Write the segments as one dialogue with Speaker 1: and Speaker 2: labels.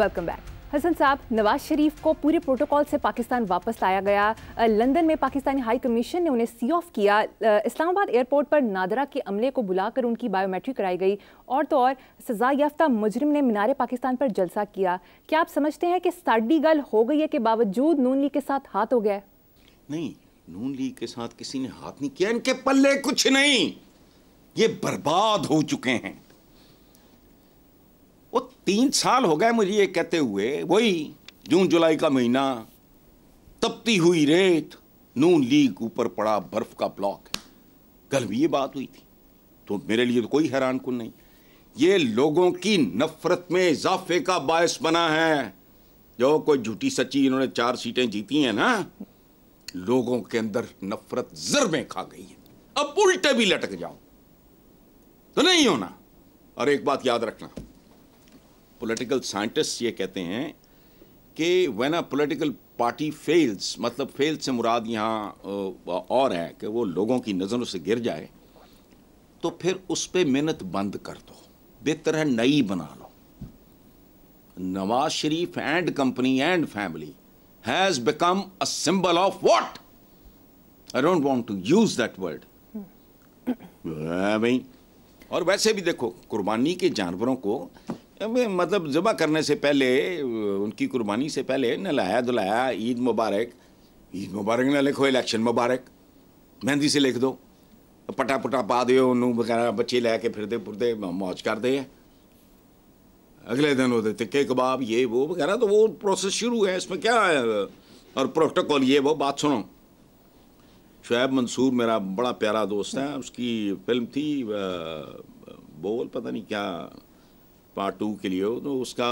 Speaker 1: Welcome back Hasan साहब नवाज शरीफ को पूरे प्रोटोकॉल से पाकिस्तान वापस लाया गया लंदन में पाकिस्तानी हाई कमीशन ने उन्हें सी ऑफ किया इस्लामाबाद एयरपोर्ट पर नादरा के अमले को बुलाकर उनकी बायोमेट्रिक कराई गई और तो और सजा याफ्ता मुजरिम ने मीनारे पाकिस्तान पर जलसा किया क्या आप समझते हैं कि साडी गल हो गई है के बावजूद नून लीग के साथ हाथ हो गया
Speaker 2: नहीं नून लीग के साथ किसी ने हाथ नहीं किया इनके पल्ले कुछ नहीं ये बर्बाद हो चुके हैं तीन साल हो गए मुझे ये कहते हुए वही जून जुलाई का महीना तपती हुई रेत नून लीग ऊपर पड़ा बर्फ का ब्लॉक है कल भी ये बात हुई थी तो मेरे लिए तो कोई हैरान कन नहीं ये लोगों की नफरत में इजाफे का बायस बना है जो कोई झूठी सच्ची इन्होंने चार सीटें जीती हैं ना लोगों के अंदर नफरत जर में खा गई है अब उल्टे भी लटक जाओ तो नहीं होना और एक बात याद रखना पॉलिटिकल साइंटिस्ट ये कहते हैं कि when a political party fails मतलब फेल से मुराद यहाँ और है कि वो लोगों की नज़रों से गिर जाए तो फिर उस पर मेहनत बंद कर दो बेहतर है नई बना लो Nawaz Sharif and company and family has become a symbol of what I don't want to use that word भाई और वैसे भी देखो कुर्बानी के जानवरों को मतलब जबा करने से पहले उनकी कुर्बानी से पहले नलाया धुलाया ईद मुबारक ईद मुबारक ना लिखो इलेक्शन मुबारक मेहंदी से लिख दो पटा पुटा पा दो ਉਹਨੂੰ बच्चे लैके फिरते ਕੇ ਫਿਰਦੇ ਫੁਰਦੇ ਮौज अगले दिन होते तिक्के कबाब ये वो वगैरह तो वो प्रोसेस शुरू है इसमें क्या है और प्रोटोकॉल ये वो बात सुनो शुएब मंसूर मेरा बड़ा प्यारा दोस्त है उसकी फिल्म थी बोल पता नहीं क्या पार्ट टू के लिए तो उसका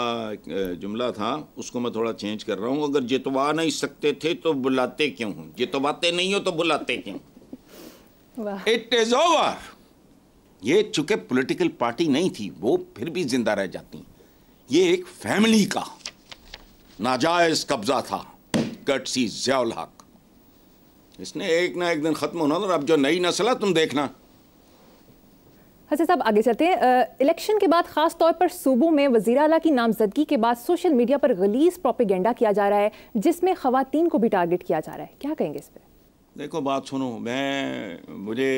Speaker 2: जुमला था उसको मैं थोड़ा चेंज कर रहा हूँ अगर जितवा नहीं सकते थे तो बुलाते क्यों हूँ जितवाते नहीं हो तो बुलाते क्यों इट इज ओवर ये चूंकि पॉलिटिकल पार्टी नहीं थी वो फिर भी जिंदा रह जाती ये एक फैमिली का नाजायज कब्जा था सी जयाल हक इसने एक ना एक दिन ख़त्म होना था अब जो नई नस्ल है तुम देखना
Speaker 1: हसन साहब आगे चलते हैं इलेक्शन के बाद ख़ास तौर पर सूबों में वजी अला की नामजदगी के बाद सोशल मीडिया पर गलीस प्रोपेगेंडा किया जा रहा है जिसमें खातन को भी टारगेट किया जा रहा है क्या कहेंगे इस
Speaker 2: पर देखो बात सुनो मैं मुझे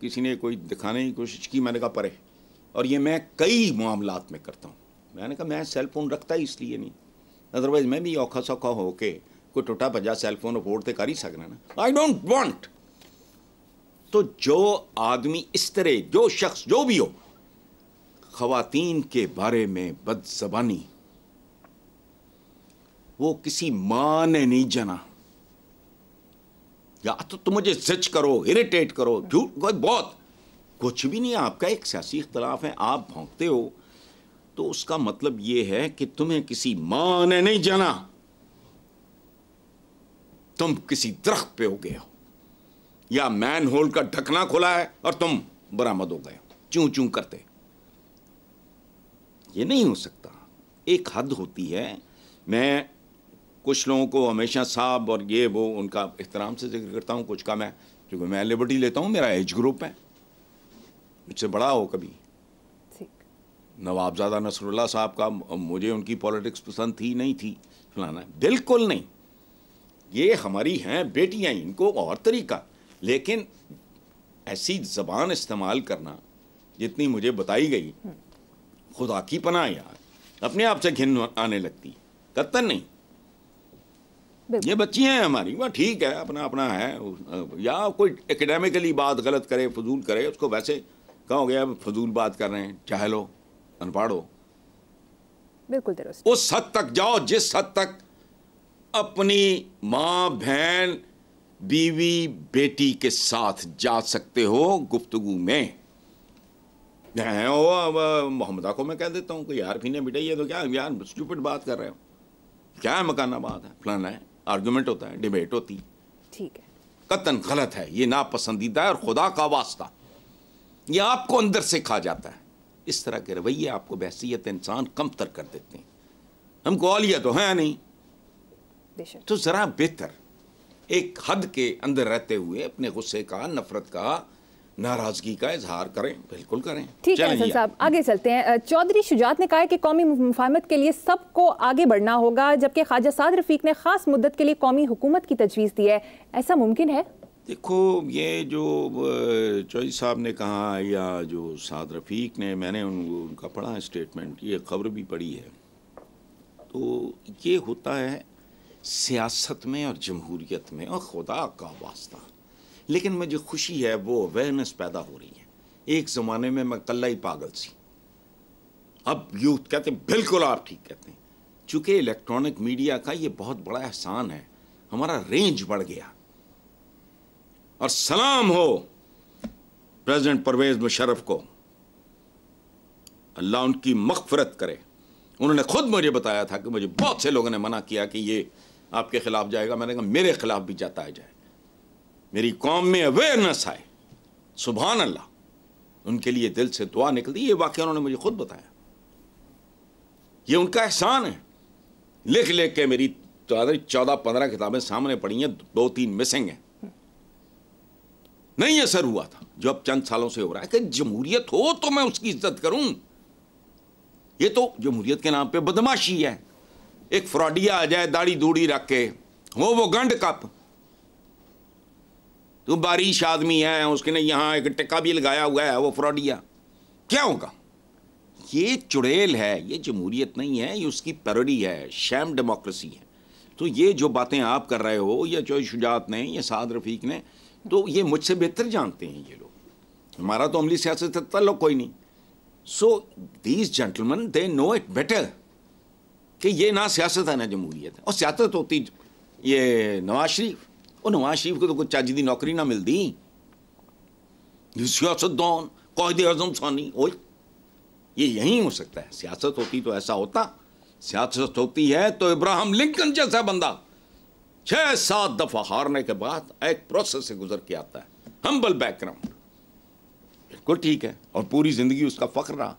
Speaker 2: किसी ने कोई दिखाने की कोशिश की मैंने कहा परे और ये मैं कई मामला में करता हूँ मैंने कहा मैं सेल फ़ोन रखता ही इसलिए नहीं अदरवाइज मैं भी औखा सौखा होके कोई टूटा भजा सेल फ़ोन अफोर्ड तो कर ही सकना ना आई डोंट वॉन्ट तो जो आदमी इस तरह जो शख्स जो भी हो खातन के बारे में बदजबानी वो किसी मां ने नहीं जना या तो तुम मुझे जज करो इरिटेट करो झूठ बहुत कुछ भी नहीं आपका एक सियासी इख्तलाफ है आप भोंकते हो तो उसका मतलब ये है कि तुम्हें किसी मां ने नहीं जाना तुम किसी दरख्त पे हो गए हो या मैन होल का ढकना खोला है और तुम बरामद हो गए चू चू करते ये नहीं हो सकता एक हद होती है मैं कुछ लोगों को हमेशा साहब और ये वो उनका एहतराम से जिक्र करता हूँ कुछ का मैं क्योंकि मैं लिबर्टी लेता हूँ मेरा एज ग्रुप है मुझसे बड़ा हो कभी नवाबजादा नसरुल्ला साहब का मुझे उनकी पॉलिटिक्स पसंद थी नहीं थी फलाना बिल्कुल नहीं ये हमारी हैं बेटियाँ इनको और तरीका लेकिन ऐसी जबान इस्तेमाल करना जितनी मुझे बताई गई खुदा की पनाह यार अपने आप से घिन आने लगती है कत्तन नहीं ये बच्चियां हैं हमारी वह ठीक है अपना अपना है या कोई एकेडमिकली बात गलत करे फजूल करे उसको वैसे कहो अब फजूल बात कर रहे हैं चाहे लो अनपढ़ बिल्कुल उस हद तक जाओ जिस हद तक अपनी माँ बहन बीवी बेटी के साथ जा सकते हो गुफ्तगु में मोहम्मदा को मैं कह देता हूँ कि यार फीने बेटा ये तो क्या यार स्टूपिड बात कर रहे हो क्या है मकाना बात है फलाना है आर्गूमेंट होता है डिबेट होती है ठीक है कतन गलत है ये नापसंदीदा है और खुदा का वास्ता ये आपको अंदर से खा जाता है इस तरह के रवैये आपको बहसीत इंसान कमतर कर देते हैं हमको औलिया तो है नहीं तो ज़रा बेहतर एक हद के अंदर रहते हुए अपने गुस्से का नफरत का नाराजगी का इजहार करें बिल्कुल करें ठीक है साहब
Speaker 1: आगे चलते हैं चौधरी शुजात ने कहा कि कौमी मुफामत के लिए सबको आगे बढ़ना होगा जबकि ख्वाजा साद रफीक ने खास मुद्दत के लिए कौमी हुकूमत की तजवीज़ दी है ऐसा मुमकिन है
Speaker 2: देखो ये जो चौधरी साहब ने कहा या जो साद रफीक ने मैंने उन, उनका पढ़ा स्टेटमेंट ये खबर भी पढ़ी है तो ये होता है सियासत में और जमहूरीत में और खुदा का वास्ता लेकिन मुझे खुशी है वो अवेयरनेस पैदा हो रही है एक ज़माने में मैं कल्ला ही पागल सी अब यूथ कहते हैं बिल्कुल आप ठीक कहते हैं चूँकि इलेक्ट्रॉनिक मीडिया का ये बहुत बड़ा एहसान है हमारा रेंज बढ़ गया और सलाम हो प्रेसिडेंट परवेज मुशरफ को अल्लाह उनकी मगफरत करे उन्होंने खुद मुझे बताया था कि मुझे बहुत से लोगों ने मना किया कि ये आपके खिलाफ जाएगा मैंने कहा मेरे खिलाफ भी जाता है जाए मेरी कौम में अवेयरनेस आए सुबह अल्लाह उनके लिए दिल से दुआ निकलती ये वाक्य उन्होंने मुझे खुद बताया ये उनका एहसान है लिख लिख के मेरी तो चौदह पंद्रह किताबें सामने पड़ी हैं दो तीन मिसिंग हैं नहीं असर हुआ था जो अब चंद सालों से हो रहा है कि जमहूरियत हो तो मैं उसकी इज्जत करूं ये तो जमहूरियत के नाम पे बदमाशी है एक फ्रॉडिया आ जाए दाढ़ी दूढ़ी रख के हो वो गंड कप तो बारिश आदमी है ने यहाँ एक टिक्का भी लगाया हुआ है वो फ्रॉडिया क्या होगा ये चुड़ैल है ये जमहूरियत नहीं है ये उसकी पैरोडी है शैम डेमोक्रेसी है तो ये जो बातें आप कर रहे हो या जो शुजात ने या साद रफीक ने तो ये मुझसे बेहतर जानते हैं ये लोग हमारा तो अमली सियासत से तल्लुक कोई नहीं so these gentleman they know it better कि ये ना सियासत है ना जमहूरीत है और सियासत होती ये नवाज शरीफ और नवाज शरीफ को तो कुछ चाजी की नौकरी ना मिलती सियासतदान कौद अजम सानी ओ ये यहीं हो सकता है सियासत होती तो ऐसा होता सियासत होती है तो इब्राहिम लिंकन जैसा बंदा छः सात दफ़ा हारने के बाद एक प्रोसेस से गुजर के आता है हम्बल बैकग्राउंड बिल्कुल ठीक है और पूरी ज़िंदगी उसका फ़ख्र रहा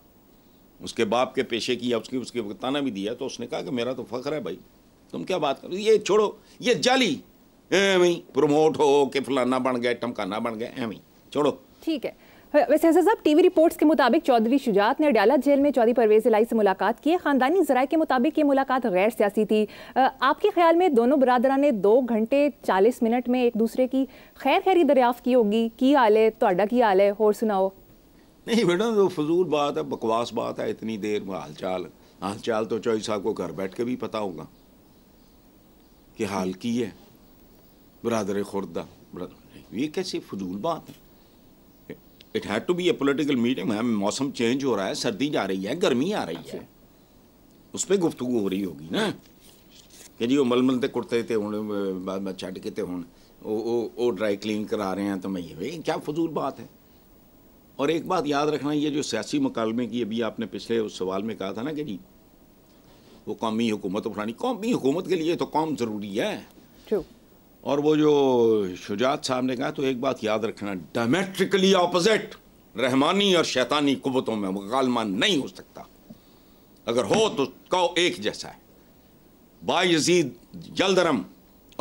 Speaker 2: उसके बाप के पेशे की या उसकी उसके बताना भी दिया तो उसने कहा कि मेरा तो फ़ख्र है भाई तुम क्या बात कर ये छोड़ो ये जाली एवं प्रमोट हो के फलाना बन गए टमकाना बन गए एवं छोड़ो
Speaker 1: ठीक है हाँ, वैसे हसन साहब टीवी रिपोर्ट्स के मुताबिक चौधरी शुजात ने अडाला जेल में चौधरी परवेज इलाई से मुलाकात की है खानदानी जराये के मुताबिक ये मुलाकात गैर सियासी थी आपके ख्याल में दोनों बरदरा ने दो घंटे चालीस मिनट में एक दूसरे की खैर खैरी दरियाफ्त की होगी की हाल है तो की हाल है और सुनाओ
Speaker 2: नहीं बेटा तो फजूल बात है बकवास बात है इतनी देर में हालचाल हालचाल तो चौधरी साहब को घर बैठ के भी पता होगा कि हाल की है बरदर खुर्दा ये कैसी फजूल बात है it had to be a political meeting है मौसम चेंज हो रहा है सर्दी जा रही है गर्मी आ रही है उस पर गुफ्तु हो रही होगी ना कि जी वो मलमल के कुर्ते थे हूँ छट के ते हूँ ड्राई क्लीन करा रहे हैं तो मैं ये क्या फजूल बात है और एक बात याद रखना ये जो सियासी मुकालमे की अभी आपने पिछले उस सवाल में कहा था ना कि जी वो कौमी हुकूमत उठानी कौमी हुकूमत के लिए तो कौम ज़रूरी है True. और वो जो शुजात साहब ने कहा तो एक बात याद रखना डायमेट्रिकली ऑपोजिट रहमानी और शैतानी कुतों में मुकालमा नहीं हो सकता अगर हो तो कौ एक जैसा है बाजीद जलदरम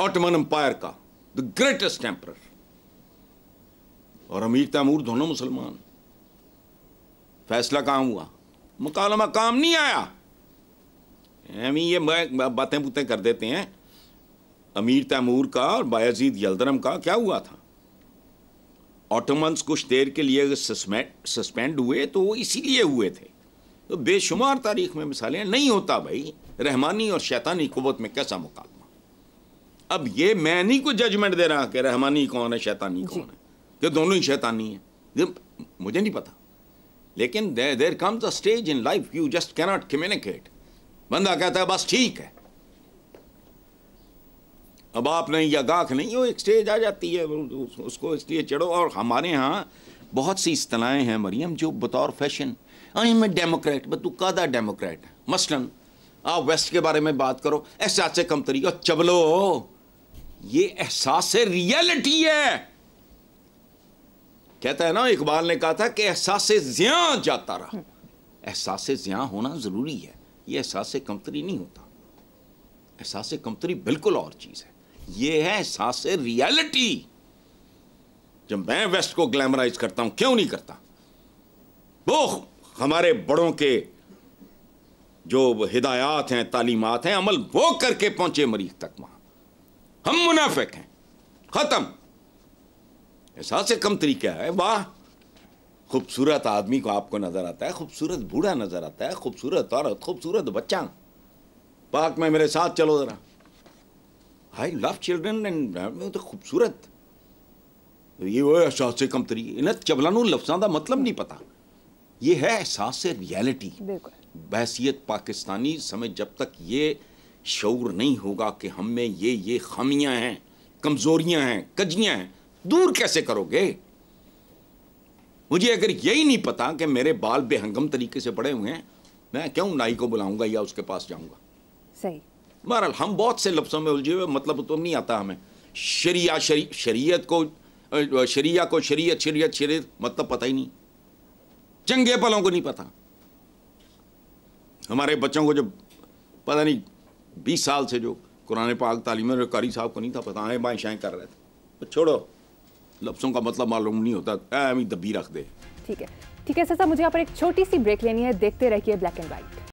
Speaker 2: ऑटमन अम्पायर का द ग्रेटेस्ट टेम्पर और अमीर तैमूर दोनों मुसलमान फैसला कहाँ हुआ मुकालमा काम नहीं आया हमें ये बातें बुतें कर देते हैं अमीर तैमूर का और बायजीद यलदरम का क्या हुआ था ऑटोमंस कुछ देर के लिए सस्पेंड हुए तो वो इसीलिए हुए थे तो बेशुमार तारीख में मिसालें नहीं होता भाई रहमानी और शैतानी कुत में कैसा मुकालमा अब ये मैं नहीं कोई जजमेंट दे रहा कि रहमानी कौन है शैतानी कौन है कि दोनों ही शैतानी है मुझे नहीं पता लेकिन there there comes a stage in life you just cannot communicate बंदा कहता है बस ठीक है अब आप नहीं या गाख नहीं हो एक स्टेज आ जाती है उसको इसलिए चढ़ो और हमारे यहाँ बहुत सी इस्तलाएँ हैं मरियम जो बतौर fashion I am a democrat तू का डेमोक्रेट मसलन आप वेस्ट के बारे में बात करो एहसास से कम तरीका चबलो ये एहसास रियलिटी है कहता है ना इकबाल ने कहा था कि एहसास ज्या जाता रहा एहसास ज्या होना ज़रूरी है ये एहसास कमतरी नहीं होता एहसास कमतरी बिल्कुल और चीज़ है ये है एहसास रियलिटी जब मैं वेस्ट को ग्लैमराइज करता हूं क्यों नहीं करता वो हमारे बड़ों के जो हिदायत हैं तालीमत हैं अमल वो करके पहुंचे मरीज तक वहां हम मुनाफिक हैं ख़त्म एहसास से कम तरीका है वाह खूबसूरत आदमी को आपको नज़र आता है खूबसूरत बूढ़ा नज़र आता है खूबसूरत औरत खूबसूरत बच्चा पार्क में मेरे साथ चलो ज़रा आई लव चिल्ड्रन एंड तो खूबसूरत ये वो एहसास से कम तरी इन्हें चबलानू लफ्सा का मतलब नहीं पता ये है एहसास से रियलिटी बहसीत पाकिस्तानी समय जब तक ये शौर नहीं होगा कि हमें ये ये खामियाँ हैं कमज़ोरियाँ हैं कजियाँ हैं दूर कैसे करोगे मुझे अगर यही नहीं पता कि मेरे बाल बेहंगम तरीके से पड़े हुए हैं मैं क्यों नाई को बुलाऊंगा या उसके पास जाऊंगा सही बहरहाल हम बहुत से लफ्ज़ों में उलझे हुए मतलब तो नहीं आता हमें शरिया शरी शरीयत को शरिया को शरीयत शरीयत शरीयत मतलब पता ही नहीं चंगे पलों को नहीं पता हमारे बच्चों को जो पता नहीं बीस साल से जो कुरान पाक तालीम कारी साहब को नहीं था पता आए बाएँ शाएँ कर रहे थे तो छोड़ो लफ्सों का मतलब मालूम नहीं होता दबी रख दे
Speaker 1: ठीक है ठीक है सर मुझे यहाँ पर एक छोटी सी ब्रेक लेनी है देखते रहिए ब्लैक एंड व्हाइट